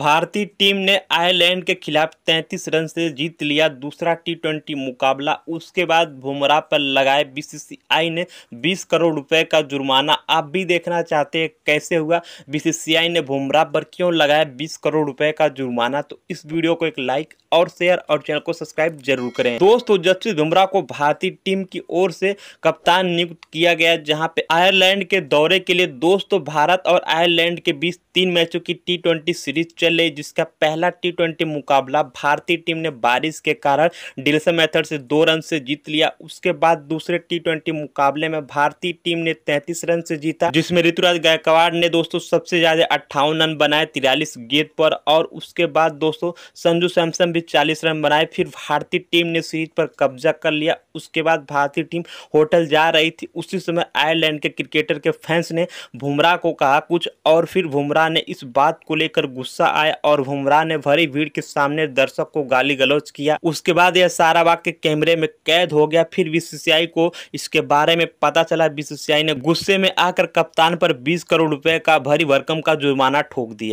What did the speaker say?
भारतीय टीम ने आयरलैंड के खिलाफ 33 रन से जीत लिया दूसरा टी मुकाबला उसके बाद बुमराह पर लगाए बीसीसीआई ने 20 करोड़ रुपए का जुर्माना आप भी देखना चाहते हैं कैसे हुआ बीसीसीआई ने बुमराह पर क्यों लगाया 20 करोड़ रुपए का जुर्माना तो इस वीडियो को एक लाइक और शेयर और चैनल को सब्सक्राइब जरूर करें दोस्तों जसप्रीत बुमराह को भारतीय टीम की ओर से कप्तान नियुक्त किया गया जहां पे आयरलैंड के दौरे के लिए दोस्तों भारत और आयरलैंड के बीच तीन मैचों की टी सीरीज चल रही जिसका पहला टी मुकाबला भारतीय टीम ने बारिश के कारण डिल्सन मेथड से दो रन से जीत लिया उसके बाद दूसरे टी मुकाबले में भारतीय टीम ने तैतीस रन से जीता जिसमें ऋतुराज गायकवाड़ ने दोस्तों सबसे ज्यादा अट्ठावन रन बनाए तिरालीस गेंद पर और उसके बाद दोस्तों संजू सैमसन भी चालीस रन बनाए फिर भारतीय टीम ने सीरीज पर कब्जा कर लिया उसके बाद भारतीय टीम होटल जा रही थी उसी समय आयरलैंड के क्रिकेटर के फैंस ने भुमराह को कहा कुछ और फिर भुमराह ने इस बात को लेकर गुस्सा आया और भुमरा ने भरी भीड़ के सामने दर्शक को गाली गलौज किया उसके बाद यह सारा वाक्य कैमरे में कैद हो गया फिर बीसीसीआई को इसके बारे में पता चला बीसीसीआई ने गुस्से में आकर कप्तान पर बीस करोड़ रुपए का भरी भरकम का जुर्माना ठोक दिया